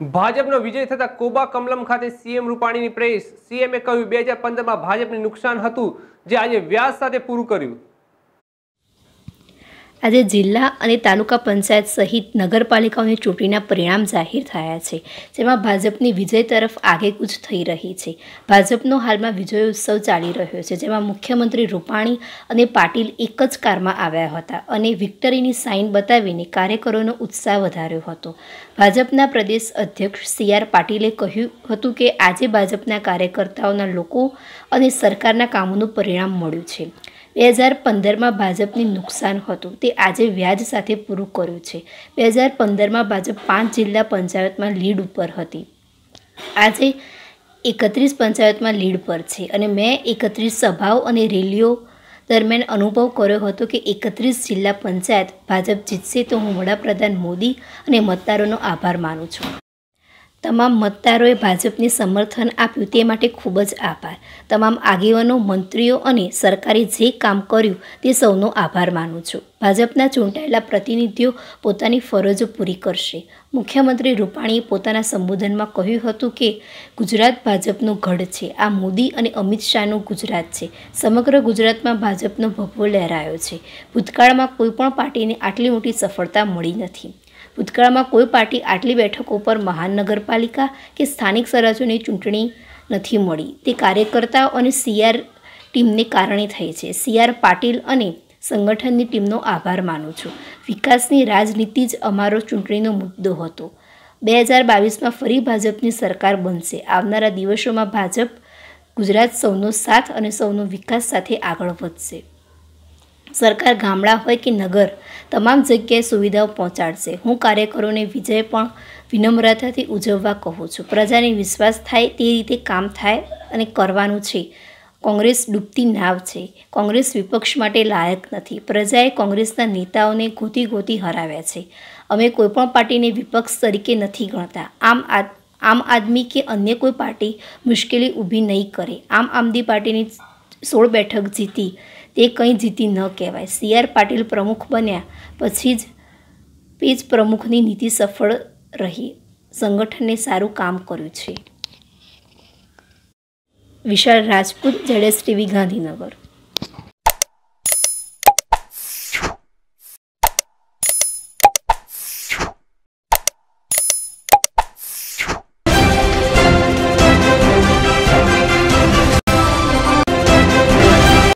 ભાજપનો વિજય થતા કોબા કમલમ ખાતે સીએમ રૂપાણીની પ્રેસ સીએમએ કહ્યું બે હજાર પંદરમાં ભાજપને નુકસાન હતું જે આજે વ્યાસ સાથે પૂરું કર્યું આજે જિલ્લા અને તાલુકા પંચાયત સહિત નગરપાલિકાઓની ચૂંટણીના પરિણામ જાહેર થયા છે જેમાં ભાજપની વિજય તરફ આગેકૂચ થઈ રહી છે ભાજપનો હાલમાં વિજય ઉત્સવ ચાલી રહ્યો છે જેમાં મુખ્યમંત્રી રૂપાણી અને પાટીલ એક જ કારમાં આવ્યા હતા અને વિક્ટરીની સાઇન બતાવીને કાર્યકરોનો ઉત્સાહ વધાર્યો હતો ભાજપના પ્રદેશ અધ્યક્ષ સી આર પાટીલે કહ્યું હતું કે આજે ભાજપના કાર્યકર્તાઓના લોકો અને સરકારના કામોનું પરિણામ મળ્યું છે બે હજાર પંદરમાં ભાજપની નુકસાન હતું તે આજે વ્યાજ સાથે પૂરું કર્યું છે બે હજાર પંદરમાં ભાજપ પાંચ જિલ્લા પંચાયતમાં લીડ ઉપર હતી આજે એકત્રીસ પંચાયતમાં લીડ પર છે અને મેં એકત્રીસ સભાઓ અને રેલીઓ દરમિયાન અનુભવ કર્યો હતો કે એકત્રીસ જિલ્લા પંચાયત ભાજપ જીતશે તો હું વડાપ્રધાન મોદી અને મતદારોનો આભાર માનું છું તમામ મતદારોએ ભાજપને સમર્થન આપ્યું તે માટે ખૂબ જ આભાર તમામ આગેવાનો મંત્રીઓ અને સરકારે જે કામ કર્યું તે સૌનો આભાર માનું છું ભાજપના ચૂંટાયેલા પ્રતિનિધિઓ પોતાની ફરજો પૂરી કરશે મુખ્યમંત્રી રૂપાણીએ પોતાના સંબોધનમાં કહ્યું હતું કે ગુજરાત ભાજપનું ગઢ છે આ મોદી અને અમિત શાહનું ગુજરાત છે સમગ્ર ગુજરાતમાં ભાજપનો ભભવો લહેરાયો છે ભૂતકાળમાં કોઈપણ પાર્ટીને આટલી મોટી સફળતા મળી નથી ભૂતકાળમાં કોઈ પાર્ટી આટલી બેઠકો પર મહાનગરપાલિકા કે સ્થાનિક સ્વરાજ્યોની ચૂંટણી નથી મળી તે કાર્યકર્તાઓ અને સીઆર ટીમને કારણે થઈ છે સીઆર પાટીલ અને સંગઠનની ટીમનો આભાર માનું છું વિકાસની રાજનીતિ જ અમારો ચૂંટણીનો મુદ્દો હતો બે હજાર બાવીસમાં ફરી ભાજપની સરકાર બનશે આવનારા દિવસોમાં ભાજપ ગુજરાત સૌનો સાથ અને સૌનો વિકાસ સાથે આગળ વધશે સરકાર ગામડા હોય કે નગર તમામ જગ્યાએ સુવિધાઓ પહોંચાડશે હું કાર્યકરોને વિજય પણ વિનમ્રતાથી ઉજવવા કહું છું પ્રજાને વિશ્વાસ થાય તે રીતે કામ થાય અને કરવાનું છે કોંગ્રેસ ડૂબતી નાવ છે કોંગ્રેસ વિપક્ષ માટે લાયક નથી પ્રજાએ કોંગ્રેસના નેતાઓને ગોતી ગોતી હરાવ્યા છે અમે કોઈપણ પાર્ટીને વિપક્ષ તરીકે નથી ગણતા આમ આમ આદમી કે અન્ય કોઈ પાર્ટી મુશ્કેલી ઊભી નહીં કરે આમ આદમી પાર્ટીની સોળ બેઠક જીતી તે કંઈ જીતી ન કહેવાય સી આર પાટીલ પ્રમુખ બન્યા પછી જ પેજ પ્રમુખની નીતિ સફળ રહી સંગઠને સારું કામ કર્યું છે વિશાળ રાજપૂત જડેશ ટીવી ગાંધીનગર